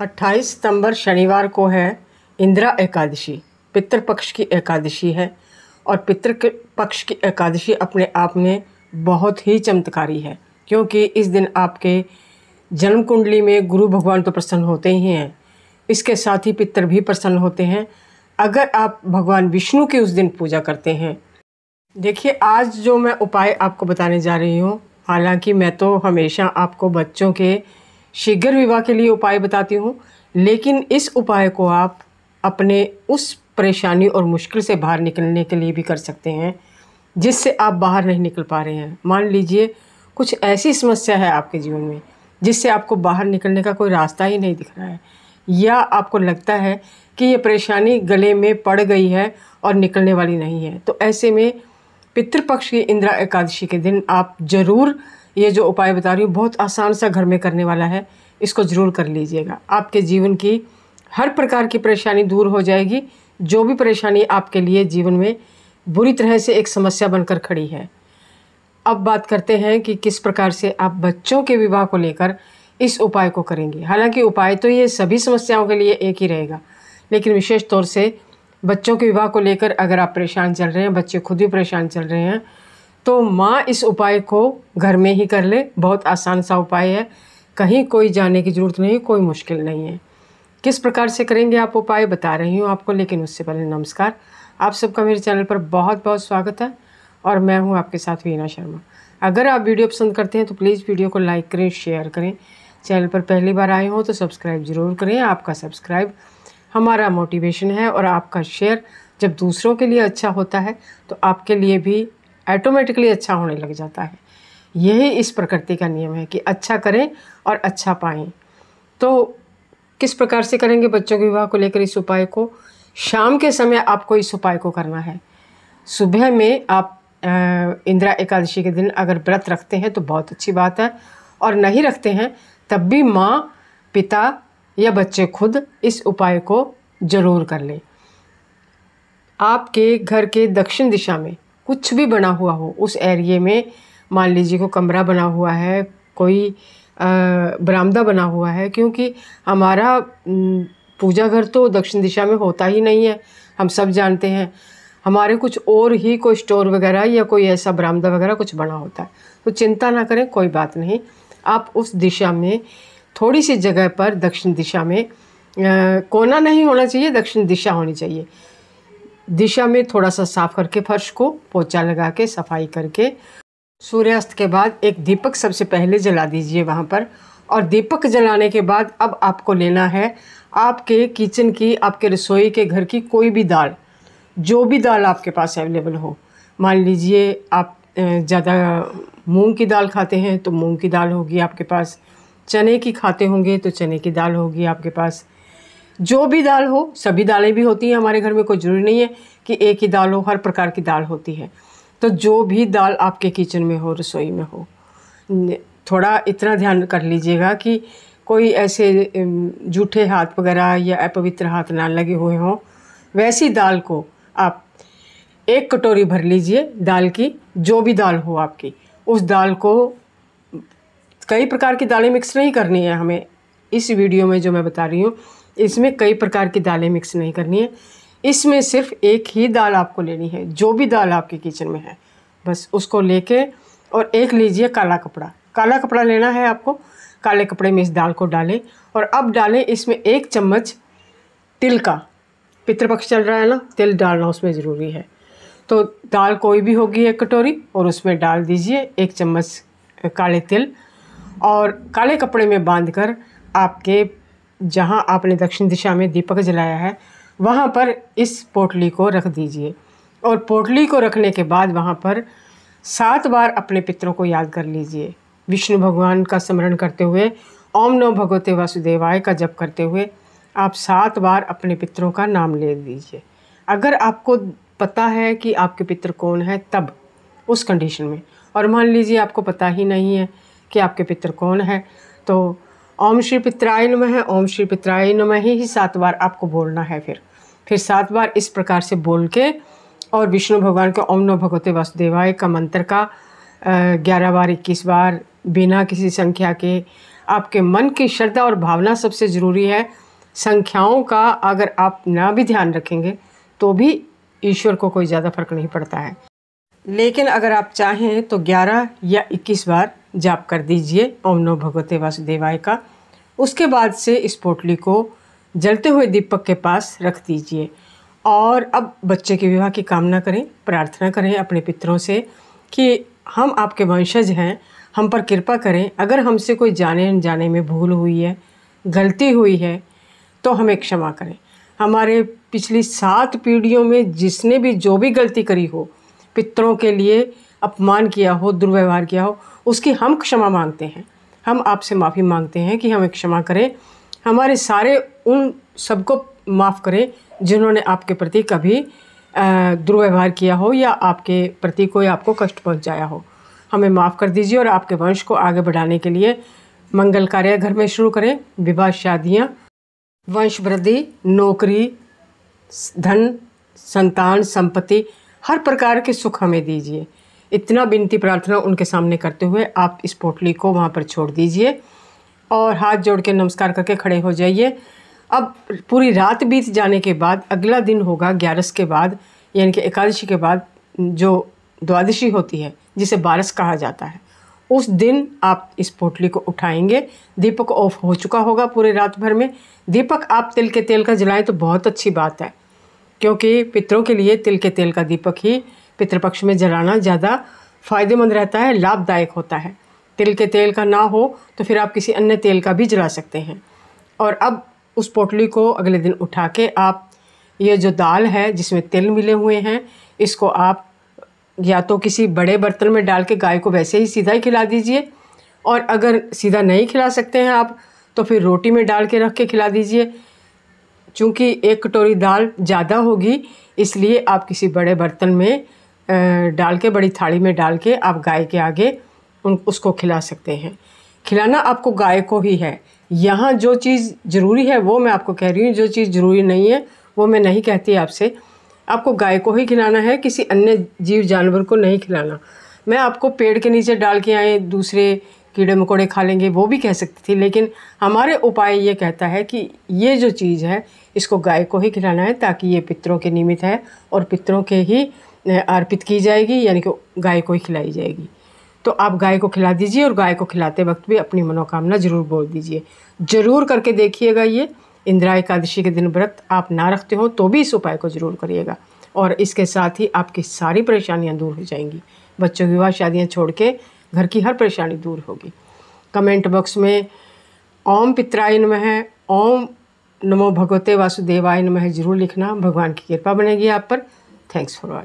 अट्ठाईस सितंबर शनिवार को है इंदिरा एकादशी पितृपक्ष की एकादशी है और पितृ पक्ष की एकादशी अपने आप में बहुत ही चमत्कारी है क्योंकि इस दिन आपके जन्म कुंडली में गुरु भगवान तो प्रसन्न होते ही हैं इसके साथ ही पितर भी प्रसन्न होते हैं अगर आप भगवान विष्णु की उस दिन पूजा करते हैं देखिए आज जो मैं उपाय आपको बताने जा रही हूँ हालांकि मैं तो हमेशा आपको बच्चों के शीघ्र विवाह के लिए उपाय बताती हूँ लेकिन इस उपाय को आप अपने उस परेशानी और मुश्किल से बाहर निकलने के लिए भी कर सकते हैं जिससे आप बाहर नहीं निकल पा रहे हैं मान लीजिए कुछ ऐसी समस्या है आपके जीवन में जिससे आपको बाहर निकलने का कोई रास्ता ही नहीं दिख रहा है या आपको लगता है कि ये परेशानी गले में पड़ गई है और निकलने वाली नहीं है तो ऐसे में पितृपक्ष की इंदिरा एकादशी के दिन आप ज़रूर ये जो उपाय बता रही हूँ बहुत आसान सा घर में करने वाला है इसको ज़रूर कर लीजिएगा आपके जीवन की हर प्रकार की परेशानी दूर हो जाएगी जो भी परेशानी आपके लिए जीवन में बुरी तरह से एक समस्या बनकर खड़ी है अब बात करते हैं कि किस प्रकार से आप बच्चों के विवाह को लेकर इस उपाय को करेंगे हालांकि उपाय तो ये सभी समस्याओं के लिए एक ही रहेगा लेकिन विशेष तौर से बच्चों के विवाह को लेकर अगर आप परेशान चल रहे हैं बच्चे खुद भी परेशान चल रहे हैं तो माँ इस उपाय को घर में ही कर ले बहुत आसान सा उपाय है कहीं कोई जाने की ज़रूरत नहीं कोई मुश्किल नहीं है किस प्रकार से करेंगे आप उपाय बता रही हूँ आपको लेकिन उससे पहले नमस्कार आप सबका मेरे चैनल पर बहुत बहुत स्वागत है और मैं हूँ आपके साथ वीना शर्मा अगर आप वीडियो पसंद करते हैं तो प्लीज़ वीडियो को लाइक करें शेयर करें चैनल पर पहली बार आए हों तो सब्सक्राइब ज़रूर करें आपका सब्सक्राइब हमारा मोटिवेशन है और आपका शेयर जब दूसरों के लिए अच्छा होता है तो आपके लिए भी ऐटोमेटिकली अच्छा होने लग जाता है यही इस प्रकृति का नियम है कि अच्छा करें और अच्छा पाएं तो किस प्रकार से करेंगे बच्चों के विवाह को लेकर इस उपाय को शाम के समय आपको इस उपाय को करना है सुबह में आप इंदिरा एकादशी के दिन अगर व्रत रखते हैं तो बहुत अच्छी बात है और नहीं रखते हैं तब भी माँ पिता या बच्चे खुद इस उपाय को ज़रूर कर लें आपके घर के दक्षिण दिशा में कुछ भी बना हुआ हो उस एरिए में मान लीजिए को कमरा बना हुआ है कोई बरामदा बना हुआ है क्योंकि हमारा पूजा घर तो दक्षिण दिशा में होता ही नहीं है हम सब जानते हैं हमारे कुछ और ही कोई स्टोर वगैरह या कोई ऐसा बरामदा वगैरह कुछ बना होता है तो चिंता ना करें कोई बात नहीं आप उस दिशा में थोड़ी सी जगह पर दक्षिण दिशा में आ, कोना नहीं होना चाहिए दक्षिण दिशा होनी चाहिए दिशा में थोड़ा सा साफ करके फर्श को पोचा लगा के सफाई करके सूर्यास्त के बाद एक दीपक सबसे पहले जला दीजिए वहाँ पर और दीपक जलाने के बाद अब आपको लेना है आपके किचन की आपके रसोई के घर की कोई भी दाल जो भी दाल आपके पास अवेलेबल हो मान लीजिए आप ज़्यादा मूंग की दाल खाते हैं तो मूंग की दाल होगी आपके पास चने की खाते होंगे तो चने की दाल होगी आपके पास जो भी दाल हो सभी दालें भी होती हैं हमारे घर में कोई ज़रूरी नहीं है कि एक ही दाल हो हर प्रकार की दाल होती है तो जो भी दाल आपके किचन में हो रसोई में हो थोड़ा इतना ध्यान कर लीजिएगा कि कोई ऐसे जूठे हाथ वगैरह या अपवित्र हाथ ना लगे हुए हों वैसी दाल को आप एक कटोरी भर लीजिए दाल की जो भी दाल हो आपकी उस दाल को कई प्रकार की दालें मिक्स नहीं करनी है हमें इस वीडियो में जो मैं बता रही हूँ इसमें कई प्रकार की दालें मिक्स नहीं करनी है इसमें सिर्फ एक ही दाल आपको लेनी है जो भी दाल आपके किचन में है बस उसको लेके और एक लीजिए काला कपड़ा काला कपड़ा लेना है आपको काले कपड़े में इस दाल को डालें और अब डालें इसमें एक चम्मच तिल का पितृपक्ष चल रहा है ना तिल डालना उसमें ज़रूरी है तो दाल कोई भी होगी एक कटोरी और उसमें डाल दीजिए एक चम्मच काले तिल और काले कपड़े में बांध कर आपके जहाँ आपने दक्षिण दिशा में दीपक जलाया है वहाँ पर इस पोटली को रख दीजिए और पोटली को रखने के बाद वहाँ पर सात बार अपने पितरों को याद कर लीजिए विष्णु भगवान का स्मरण करते हुए ओम नव भगवते वासुदेवाय का जप करते हुए आप सात बार अपने पितरों का नाम ले लीजिए अगर आपको पता है कि आपके पितर कौन है तब उस कंडीशन में और मान लीजिए आपको पता ही नहीं है कि आपके पितर कौन है तो ओम श्री पित्राय नम है ओम श्री पित्राय नम ही सात बार आपको बोलना है फिर फिर सात बार इस प्रकार से बोल के और विष्णु भगवान के ओम नो भगवते वासुदेवाय का मंत्र का ग्यारह बार इक्कीस बार बिना किसी संख्या के आपके मन की श्रद्धा और भावना सबसे ज़रूरी है संख्याओं का अगर आप ना भी ध्यान रखेंगे तो भी ईश्वर को कोई ज़्यादा फर्क नहीं पड़ता है लेकिन अगर आप चाहें तो 11 या 21 बार जाप कर दीजिए ओम नो भगवते वासुदेवाय का उसके बाद से इस पोटली को जलते हुए दीपक के पास रख दीजिए और अब बच्चे के विवाह की कामना करें प्रार्थना करें अपने पितरों से कि हम आपके वंशज हैं हम पर कृपा करें अगर हमसे कोई जाने जाने में भूल हुई है गलती हुई है तो हमें क्षमा करें हमारे पिछली सात पीढ़ियों में जिसने भी जो भी गलती करी हो पितरों के लिए अपमान किया हो दुर्व्यवहार किया हो उसकी हम क्षमा मांगते हैं हम आपसे माफ़ी मांगते हैं कि हमें क्षमा करें हमारे सारे उन सबको माफ़ करें जिन्होंने आपके प्रति कभी दुर्व्यवहार किया हो या आपके प्रति कोई आपको कष्ट पहुंचाया हो हमें माफ़ कर दीजिए और आपके वंश को आगे बढ़ाने के लिए मंगल कार्य घर में शुरू करें विवाह शादियाँ वंश वृद्धि नौकरी धन संतान संपत्ति हर प्रकार के सुख हमें दीजिए इतना बिनती प्रार्थना उनके सामने करते हुए आप इस पोटली को वहाँ पर छोड़ दीजिए और हाथ जोड़ के नमस्कार करके खड़े हो जाइए अब पूरी रात बीत जाने के बाद अगला दिन होगा ग्यारस के बाद यानी कि एकादशी के बाद जो द्वादशी होती है जिसे बारस कहा जाता है उस दिन आप इस पोटली को उठाएंगे दीपक ऑफ हो चुका होगा पूरे रात भर में दीपक आप तिल के तेल का जलाएं तो बहुत अच्छी बात है क्योंकि पितरों के लिए तिल के तेल का दीपक ही पितृपक्ष में जलाना ज़्यादा फ़ायदेमंद रहता है लाभदायक होता है तिल के तेल का ना हो तो फिर आप किसी अन्य तेल का भी जला सकते हैं और अब उस पोटली को अगले दिन उठा के आप ये जो दाल है जिसमें तिल मिले हुए हैं इसको आप या तो किसी बड़े बर्तन में डाल के गाय को वैसे ही सीधा ही खिला दीजिए और अगर सीधा नहीं खिला सकते हैं आप तो फिर रोटी में डाल के रख के खिला दीजिए चूँकि एक कटोरी दाल ज़्यादा होगी इसलिए आप किसी बड़े बर्तन में डाल के बड़ी थाली में डाल के आप गाय के आगे उन उसको खिला सकते हैं खिलाना आपको गाय को ही है यहाँ जो चीज़ ज़रूरी है वो मैं आपको कह रही हूँ जो चीज़ ज़रूरी नहीं है वो मैं नहीं कहती आपसे आपको गाय को ही खिलाना है किसी अन्य जीव जानवर को नहीं खिलाना मैं आपको पेड़ के नीचे डाल के आए दूसरे कीड़े मकोड़े खा लेंगे वो भी कह सकती थी लेकिन हमारे उपाय ये कहता है कि ये जो चीज़ है इसको गाय को ही खिलाना है ताकि ये पितरों के निमित्त है और पितरों के ही अर्पित की जाएगी यानी कि गाय को ही खिलाई जाएगी तो आप गाय को खिला दीजिए और गाय को खिलाते वक्त भी अपनी मनोकामना ज़रूर बोल दीजिए ज़रूर करके देखिएगा ये इंदिरा एकादशी के दिन व्रत आप ना रखते हो तो भी इस उपाय को ज़रूर करिएगा और इसके साथ ही आपकी सारी परेशानियाँ दूर हो जाएंगी बच्चों की विवाह शादियाँ छोड़ के घर की हर परेशानी दूर होगी कमेंट बॉक्स में ओम पित्रायन में है ओम नमो भगवते वासुदेवायन में है जरूर लिखना भगवान की कृपा बनेगी आप पर थैंक्स फॉर वॉचिंग